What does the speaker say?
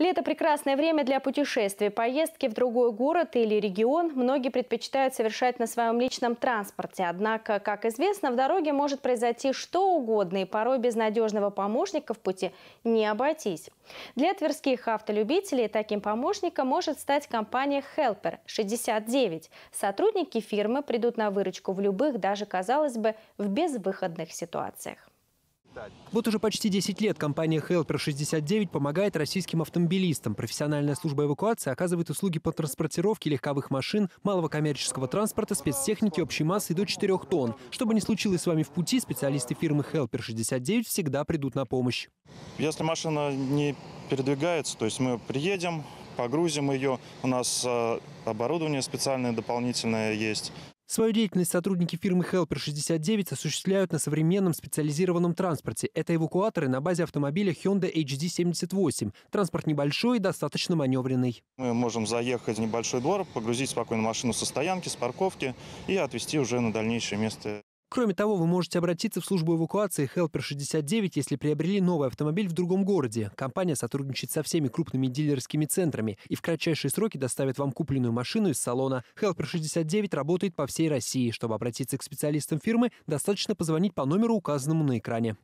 Лето – прекрасное время для путешествий. Поездки в другой город или регион многие предпочитают совершать на своем личном транспорте. Однако, как известно, в дороге может произойти что угодно, и порой без надежного помощника в пути не обойтись. Для тверских автолюбителей таким помощником может стать компания Helper 69. Сотрудники фирмы придут на выручку в любых, даже, казалось бы, в безвыходных ситуациях. Вот уже почти 10 лет компания Helper 69 помогает российским автомобилистам. Профессиональная служба эвакуации оказывает услуги по транспортировке легковых машин, малого коммерческого транспорта, спецтехники общей массой до 4 тонн. Что бы ни случилось с вами в пути, специалисты фирмы Helper 69 всегда придут на помощь. Если машина не передвигается, то есть мы приедем, погрузим ее, у нас э, оборудование специальное дополнительное есть. Свою деятельность сотрудники фирмы Helper69 осуществляют на современном специализированном транспорте. Это эвакуаторы на базе автомобиля Hyundai HD78. Транспорт небольшой и достаточно маневренный. Мы можем заехать в небольшой двор, погрузить спокойно машину со стоянки, с парковки и отвезти уже на дальнейшее место Кроме того, вы можете обратиться в службу эвакуации Helper 69, если приобрели новый автомобиль в другом городе. Компания сотрудничает со всеми крупными дилерскими центрами и в кратчайшие сроки доставит вам купленную машину из салона. Helper 69 работает по всей России. Чтобы обратиться к специалистам фирмы, достаточно позвонить по номеру, указанному на экране.